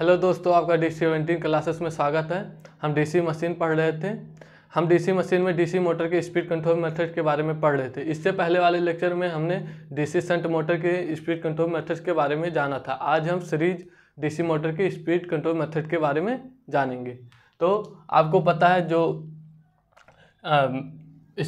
hello दोस्तों आपका D seventeen classes में स्वागत है हम डीसी मशीन पढ़ रहे थे हम डीसी मशीन में डीसी मोटर के स्पीड कंट्रोल मेथड के बारे में पढ़ रहे थे इससे पहले वाले लेक्चर में हमने डीसी सेंट मोटर के स्पीड कंट्रोल मेथड के बारे में जाना था आज हम सीरीज डीसी मोटर के स्पीड कंट्रोल मेथड के बारे में जानेंगे तो आपको पता है जो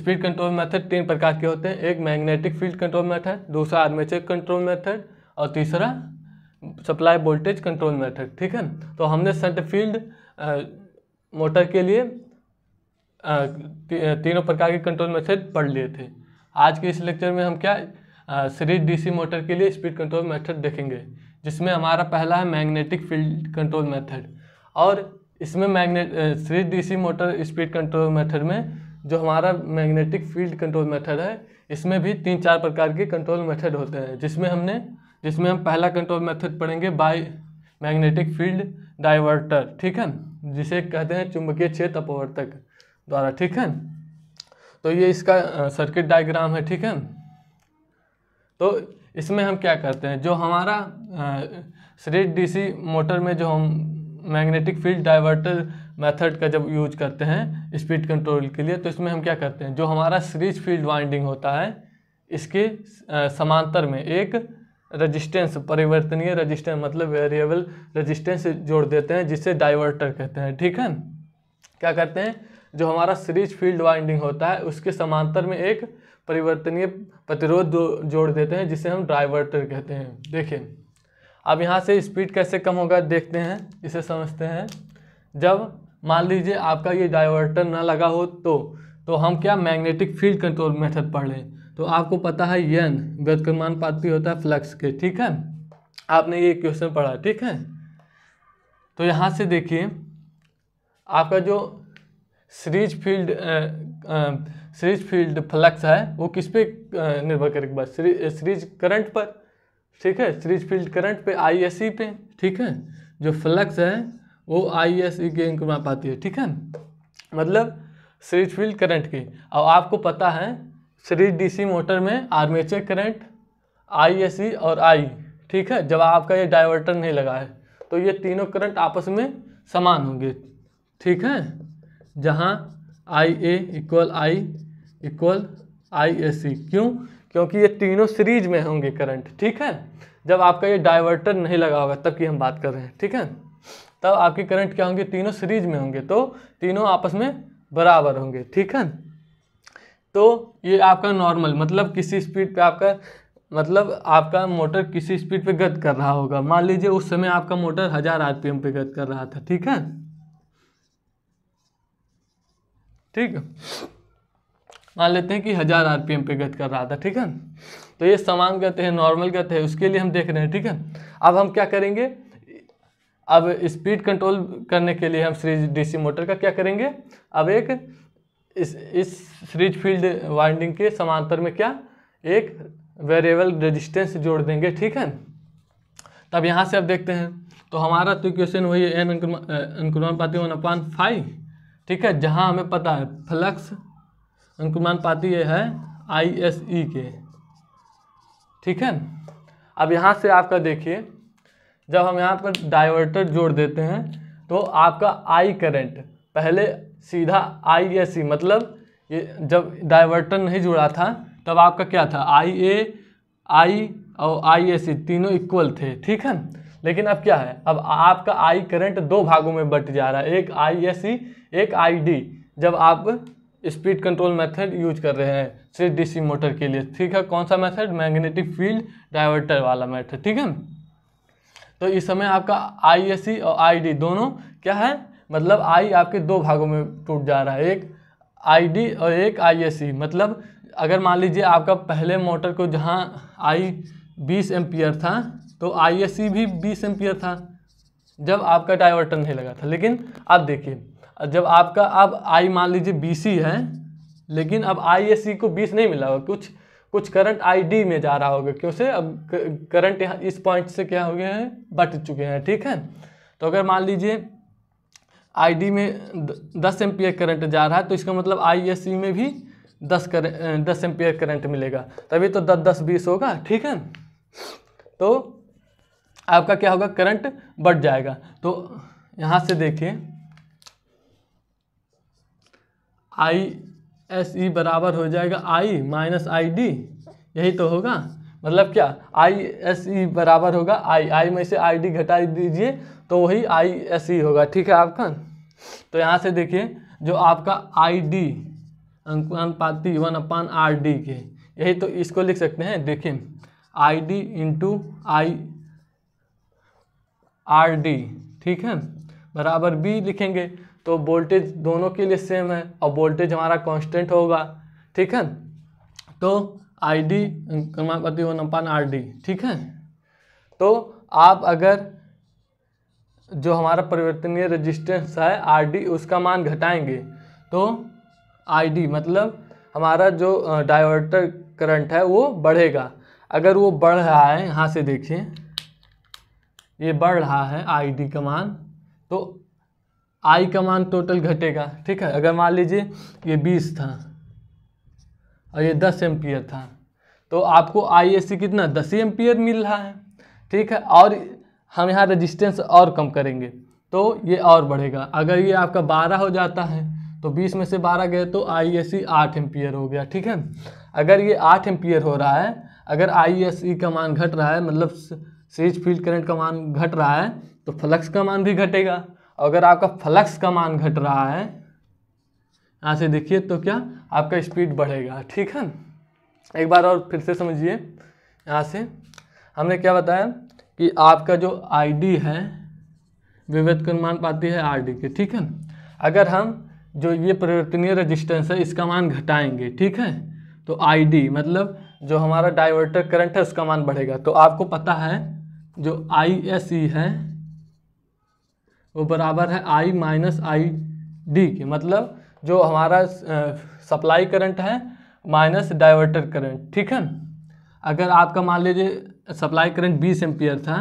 स्पीड कंट्रोल मेथड तीन प्रकार के होते हैं एक मैग्नेटिक फील्ड कंट्रोल मेथड दूसरा आर्मेचर कंट्रोल मेथड और तीसरा सप्लाई वोल्टेज कंट्रोल मेथड ठीक है तो हमने फील्ड मोटर के लिए तीनों प्रकार के कंट्रोल मेथड पढ़ लिए थे आज के इस लेक्चर में हम क्या सीरीज डीसी मोटर के लिए स्पीड कंट्रोल मेथड देखेंगे जिसमें हमारा पहला है मैग्नेटिक फील्ड कंट्रोल मेथड और इसमें magnet series DC motor speed control method में जो हमारा मैग्नेटिक फील्ड कंट्रोल मेथड है इसमें भी तीन चार प्रकार के कंट्रोल मेथड होते हैं जिसमें हमने जिसमें हम पहला कंट्रोल मेथड पढ़ेंगे बाय मैग्नेटिक फील्ड डाइवर्टर ठीक है जिसे कहते हैं चुंबकीय क्षेत्र अपवर्तक द्वारा ठीक है तो ये इसका सर्किट डायग्राम है ठीक है तो इसमें हम क्या करते हैं जो हमारा श्री डीसी मोटर में जो हम मैग्नेटिक फील्ड डाइवर्टर मेथड का जब यूज करते हैं स्पीड कंट्रोल के लिए तो इसमें हम क्या करते हैं जो हमारा सीरीज फील्ड वाइंडिंग होता है इसके समांतर में एक रजिस्टेंस परिवर्तनीय रजिस्टेंस मतलब वेरिएबल रजिस्टेंस जोड़ देते हैं जिसे डाइवर्टर कहते हैं ठीक है क्या कहते हैं जो हमारा सीरीज फील्ड वाइंडिंग होता है उसके समांतर में एक परिवर्तनीय प्रतिरोध जोड़ देते हैं जिसे हम डाइवर्टर कहते हैं देखिए अब यहाँ से स्पीड कैसे कम होगा देखते हैं इसे समझते हैं जब मान लीजिए आपका ये डाइवर्टर ना लगा हो तो तो हम क्या मैग्नेटिक फील्ड कंट्रोल मेथड पढ़ लें तो आपको पता है यन व्यक्रमान पात्री होता है फ्लक्स के ठीक है आपने ये क्वेश्चन पढ़ा ठीक है तो यहाँ से देखिए आपका जो series field series field flux है वो किस पे निर्भर करेगा बस सीरीज करंट पर ठीक है सीरीज फील्ड करंट पे आई e पे ठीक है जो फ्लक्स है वो आई एस ई के अंक में पाती है ठीक है मतलब सीरीज फील्ड करंट की और आपको पता है सीरीज डीसी मोटर में आर्मेचर करंट आई e और आई ठीक है जब आपका ये डाइवर्टर नहीं लगा है तो ये तीनों करंट आपस में समान होंगे ठीक है जहाँ आई ए इक्वल आई इक्वल आई ए सी क्यों क्योंकि ये तीनों सीरीज में होंगे करंट ठीक है जब आपका ये डाइवर्टर नहीं लगा होगा तब की हम बात कर रहे हैं ठीक है तब आपकी करंट क्या होंगे तीनों सीरीज में होंगे तो तीनों आपस में बराबर होंगे ठीक है तो ये आपका नॉर्मल मतलब किसी स्पीड पे आपका मतलब आपका मोटर किसी स्पीड पे गत कर रहा होगा मान लीजिए उस समय आपका मोटर हज़ार आरपीएम पे गत कर रहा था ठीक है ठीक मान लेते हैं कि हज़ार आरपीएम पे गत कर रहा था ठीक है तो ये समान गत है नॉर्मल गत है उसके लिए हम देख रहे हैं ठीक है अब हम क्या करेंगे अब स्पीड कंट्रोल करने के लिए हम सीरीज डीसी मोटर का क्या करेंगे अब एक इस इस सीरीज फील्ड वाइंडिंग के समांतर में क्या एक वेरिएबल रेजिस्टेंस जोड़ देंगे ठीक है तब यहाँ से अब देखते हैं तो हमारा तो क्वेश्चन वही है एन अंकुमान पाती वन अपान फाइव ठीक है जहाँ हमें पता है फ्लक्स अंकुमान पाती ये है आई एस ई के ठीक है अब यहाँ से आपका देखिए जब हम यहाँ पर डाइवर्टर जोड़ देते हैं तो आपका आई करंट पहले सीधा आई ए सी मतलब ये जब डाइवर्टर नहीं जुड़ा था तब आपका क्या था आई ए आई और आई ए सी तीनों इक्वल थे ठीक है लेकिन अब क्या है अब आपका आई करंट दो भागों में बट जा रहा है एक आई ए सी एक आई डी जब आप स्पीड कंट्रोल मेथड यूज कर रहे हैं सिर्फ डीसी मोटर के लिए ठीक है कौन सा मेथड मैग्नेटिक फील्ड डाइवर्टर वाला मेथड ठीक है तो इस समय आपका आई और आई दोनों क्या है मतलब आई आपके दो भागों में टूट जा रहा है एक आईडी और एक आईएससी मतलब अगर मान लीजिए आपका पहले मोटर को जहाँ आई बीस एम्पियर था तो आईएससी भी बीस एम्पियर था जब आपका डाइवर्टर नहीं लगा था लेकिन अब देखिए जब आपका अब आई मान लीजिए बी है लेकिन अब आईएससी को बीस नहीं मिला होगा कुछ कुछ करंट आईडी में जा रहा होगा क्यों से अब करंट यहाँ इस पॉइंट से क्या हो गया है बट चुके हैं ठीक है तो अगर मान लीजिए आईडी में दस एम्पियर करंट जा रहा है तो इसका मतलब आईएससी में भी दस कर दस एम्पियर करंट मिलेगा तभी तो दस दस बीस होगा ठीक है तो आपका क्या होगा करंट बढ़ जाएगा तो यहाँ से देखिए आई एस ई बराबर हो जाएगा आई माइनस आई डी यही तो होगा मतलब क्या आई एस ई बराबर होगा आई आई में से आई डी घटा दीजिए तो वही आई एस ई होगा ठीक है आपका तो यहाँ से देखिए जो आपका आई डी पाती वन अपान आर डी के यही तो इसको लिख सकते हैं देखिए I D into I R D ठीक है बराबर बी लिखेंगे तो वोल्टेज दोनों के लिए सेम है और वोल्टेज हमारा कांस्टेंट होगा ठीक है तो आई डी पाती वन अपान आर डी ठीक है तो आप अगर जो हमारा परिवर्तनीय रेजिस्टेंस है आर उसका मान घटाएंगे तो आई मतलब हमारा जो डाइवर्टर करंट है वो बढ़ेगा अगर वो बढ़ रहा है यहाँ से देखिए ये बढ़ रहा है आई का मान तो आई का मान टोटल घटेगा ठीक है अगर मान लीजिए ये बीस था और ये दस एम्पियर था तो आपको आई कितना दस ही एम्पियर मिल रहा है ठीक है और हम यहाँ रजिस्टेंस और कम करेंगे तो ये और बढ़ेगा अगर ये आपका बारह हो जाता है तो बीस में से बारह गए तो आई एस सी आठ एम्पियर हो गया ठीक है अगर ये आठ एम्पियर हो रहा है अगर आई एस सी का मान घट रहा है मतलब सीज फील्ड करंट का मान घट रहा है तो फ्लक्स का मान भी घटेगा अगर आपका फ्लक्स का मान घट रहा है यहाँ से देखिए तो क्या आपका स्पीड बढ़ेगा ठीक है एक बार और फिर से समझिए यहाँ से हमने क्या बताया कि आपका जो आईडी है विवेद का मान पाती है आरडी के ठीक है अगर हम जो ये परिवर्तनीय रेजिस्टेंस है इसका मान घटाएंगे ठीक है तो आईडी मतलब जो हमारा डाइवर्टर करंट है उसका मान बढ़ेगा तो आपको पता है जो आई एस ई है वो बराबर है आई माइनस आई डी के मतलब जो हमारा सप्लाई करंट है माइनस डाइवर्टर करंट ठीक है अगर आपका मान लीजिए सप्लाई करंट बीस एम्पियर था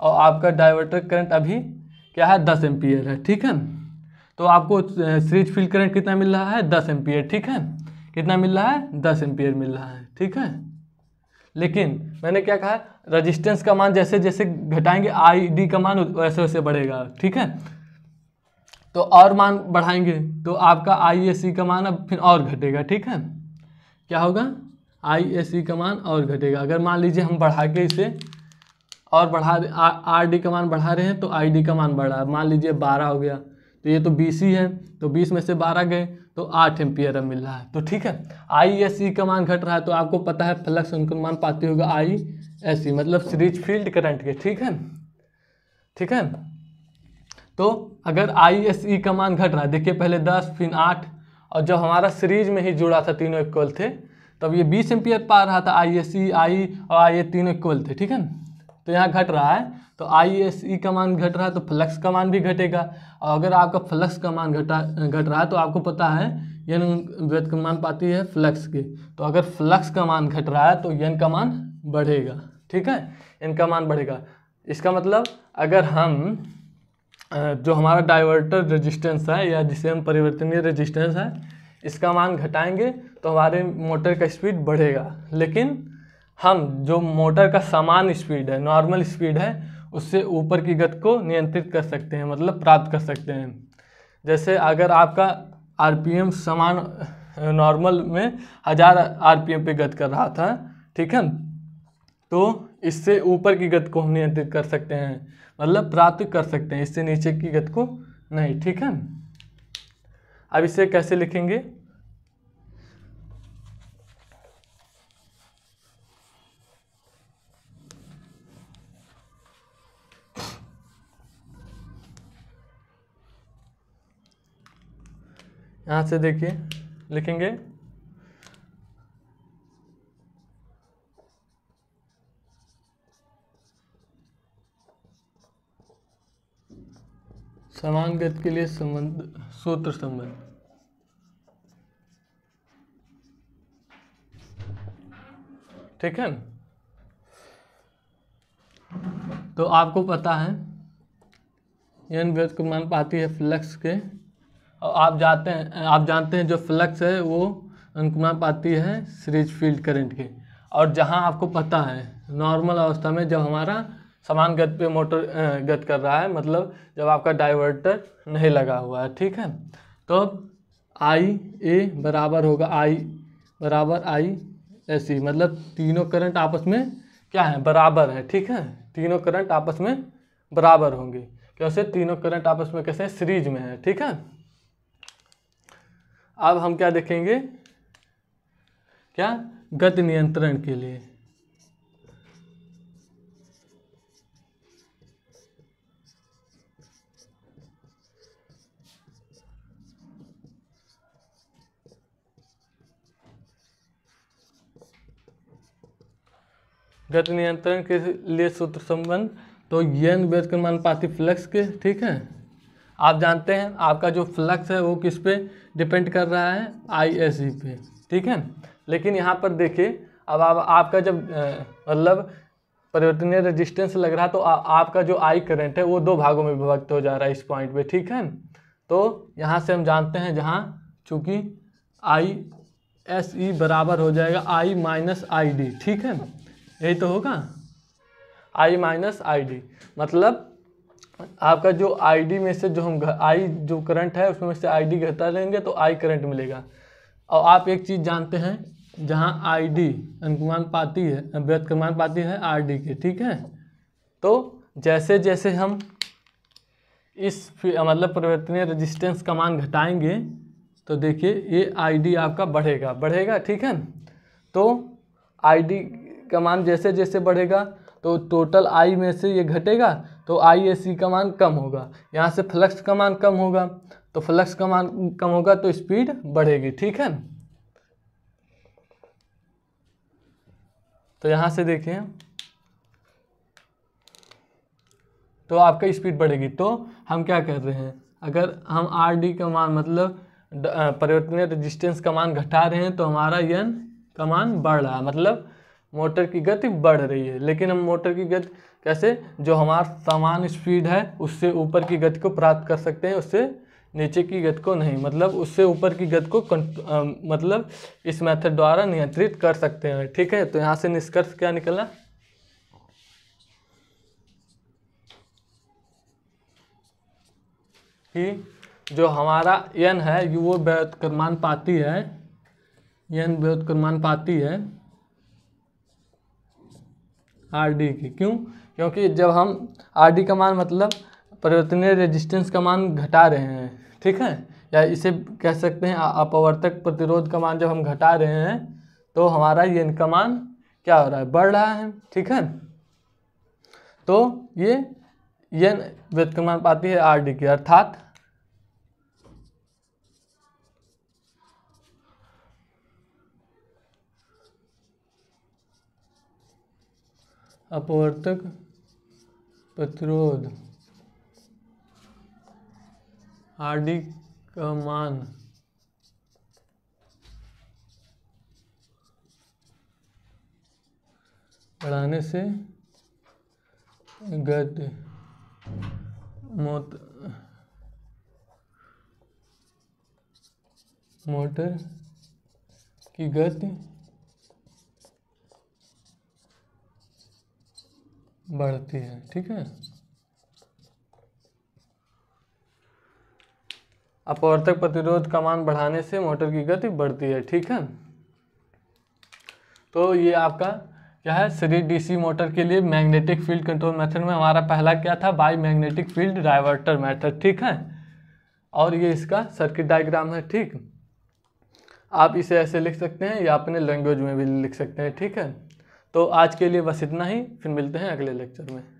और आपका डाइवर्टर करंट अभी क्या है दस एम्पियर है ठीक है तो आपको स्विच फील्ड करंट कितना मिल रहा है दस एम्पियर ठीक है कितना मिल रहा है दस एम्पियर मिल रहा है ठीक है लेकिन मैंने क्या कहा रेजिस्टेंस का मान जैसे जैसे घटाएंगे आई डी का मान वैसे वैसे बढ़ेगा ठीक है तो और मान बढ़ाएंगे तो आपका आई एस सी का मान अब फिर और घटेगा ठीक है क्या होगा आई एस ई का मान और घटेगा अगर मान लीजिए हम बढ़ा के इसे और बढ़ा आर डी का मान बढ़ा रहे हैं तो आई डी का मान बढ़ रहा है मान लीजिए बारह हो गया तो ये तो बी सी है तो बीस में से बारह गए तो आठ एम्पियर अब मिल रहा है तो ठीक है आई एस ई का मान घट रहा है तो आपको पता है फ्लक्स मान पाती होगा आई एस ई मतलब सीरीज फील्ड करंट के ठीक है ठीक है तो अगर आई एस ई का मान घट रहा है देखिए पहले दस फिर आठ और जब हमारा सीरीज में ही जुड़ा था तीनों इक्वल थे तब ये बीस एम्पियर पा रहा था आई एस आई और आई ए तीनों इक्वल थे ठीक है तो यहाँ घट रहा है तो आई एस ई का मान घट रहा है तो फ्लक्स का मान भी घटेगा और अगर आपका फ्लक्स का मान घटा घट रहा है तो आपको पता है यन वेद का मान पाती है फ्लक्स की तो अगर फ्लक्स का मान घट रहा है तो यन का मान बढ़ेगा ठीक है यन का मान बढ़ेगा इसका मतलब अगर हम जो हमारा डाइवर्टर रेजिस्टेंस है या जिसे हम परिवर्तनीय रेजिस्टेंस है इसका मान घटाएंगे तो हमारे मोटर का स्पीड बढ़ेगा लेकिन हम जो मोटर का समान स्पीड है नॉर्मल स्पीड है उससे ऊपर की गति को नियंत्रित कर सकते हैं मतलब प्राप्त कर सकते हैं जैसे अगर आपका आरपीएम समान नॉर्मल में हज़ार आरपीएम पे गति कर रहा था ठीक है तो इससे ऊपर की गति को हम नियंत्रित कर सकते हैं मतलब प्राप्त कर सकते हैं इससे नीचे की गति को नहीं ठीक है अब इसे कैसे लिखेंगे यहाँ से देखिए लिखेंगे समान गत के लिए संबंध सूत्र संबंध ठीक है तो आपको पता है यन व्यत को मान पाती है फ्लक्स के आप जाते हैं आप जानते हैं जो फ्लक्स है वो अनुकुमा पाती है सीरीज फील्ड करंट के और जहाँ आपको पता है नॉर्मल अवस्था में जब हमारा समान गति पे मोटर गत कर रहा है मतलब जब आपका डाइवर्टर नहीं लगा हुआ है ठीक है तो आई ए बराबर होगा आई बराबर आई एस ई मतलब तीनों करंट आपस में क्या है बराबर है ठीक है तीनों करंट आपस में बराबर होंगे क्योंकि तीनों करंट आपस में कैसे सीरीज में है ठीक है अब हम क्या देखेंगे क्या गति नियंत्रण के लिए गति नियंत्रण के लिए सूत्र संबंध तो यन व्यस्त अनुपाती फ्लक्स के ठीक है आप जानते हैं आपका जो फ्लक्स है वो किस पे डिपेंड कर रहा है आई e पे ठीक है लेकिन यहाँ पर देखिए अब आप आपका जब मतलब परिवर्तनीय रेजिस्टेंस लग रहा है तो आ, आपका जो आई करंट है वो दो भागों में विभक्त हो जा रहा है इस पॉइंट पे ठीक है तो यहाँ से हम जानते हैं जहाँ चूँकि आई एस ई e बराबर हो जाएगा आई माइनस आई डी ठीक है यही तो होगा आई माइनस आई डी मतलब आपका जो आईडी में से जो हम आई जो करंट है उसमें से आईडी घटा लेंगे तो आई करंट मिलेगा और आप एक चीज़ जानते हैं जहाँ आईडी अनुमान पाती है व्यतक्रमान पाती है आरडी के ठीक है तो जैसे जैसे हम इस मतलब परिवर्तनीय रेजिस्टेंस का मान घटाएंगे तो देखिए ये आईडी आपका बढ़ेगा बढ़ेगा ठीक है तो आई का मान जैसे जैसे बढ़ेगा तो टोटल आई में से ये घटेगा तो आई ए सी का मान कम होगा यहाँ से फ्लक्स का मान कम होगा तो फ्लक्स का मान कम होगा तो स्पीड बढ़ेगी ठीक है तो यहाँ से देखिए तो आपका स्पीड बढ़ेगी तो हम क्या कर रहे हैं अगर हम आर डी का मान मतलब परिवर्तनीय रेजिस्टेंस का मान घटा रहे हैं तो हमारा यन का मान बढ़ रहा है मतलब मोटर की गति बढ़ रही है लेकिन हम मोटर की गति कैसे जो हमारा समान स्पीड है उससे ऊपर की गति को प्राप्त कर सकते हैं उससे नीचे की गति को नहीं मतलब उससे ऊपर की गति को मतलब इस मेथड द्वारा नियंत्रित कर सकते हैं ठीक है तो यहाँ से निष्कर्ष क्या निकला कि जो हमारा यन है वो व्यत पाती है यन व्यत पाती है आर डी की क्यों क्योंकि जब हम आर डी का मान मतलब परिवर्तनीय रेजिस्टेंस का मान घटा रहे हैं ठीक है या इसे कह सकते हैं अपवर्तक प्रतिरोध का मान जब हम घटा रहे हैं तो हमारा ये इनका मान क्या हो रहा है बढ़ रहा है ठीक है तो ये यन पाती है आर डी की अर्थात अपवर्तक प्रतिरोध आर का मान बढ़ाने से गत मोत मोटर की गति बढ़ती है ठीक है अपवर्तक प्रतिरोध का मान बढ़ाने से मोटर की गति बढ़ती है ठीक है तो ये आपका क्या है सीरीज डीसी मोटर के लिए मैग्नेटिक फील्ड कंट्रोल मेथड में हमारा पहला क्या था by magnetic field diverter method ठीक है और ये इसका सर्किट डायग्राम है ठीक आप इसे ऐसे लिख सकते हैं या अपने लैंग्वेज में भी लिख सकते हैं ठीक है तो आज के लिए बस इतना ही फिर मिलते हैं अगले लेक्चर में